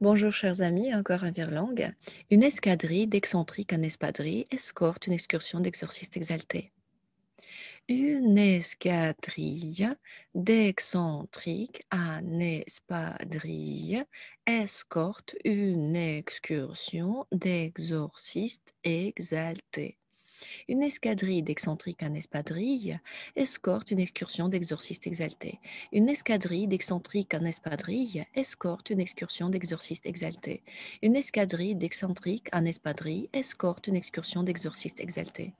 Bonjour chers amis, encore un langue. Une escadrille d'excentriques en espadrille escorte une excursion d'exorcistes exaltés. Une escadrille d'excentriques en espadrille escorte une excursion d'exorcistes exaltés. Une escadrille d'excentriques en espadrille escorte une excursion d'exorcistes exaltés. Une escadrille d'excentriques en espadrille escorte une excursion d'exorcistes exaltés. Une escadrille d'excentriques en espadrille escorte une excursion d'exorcistes exaltés.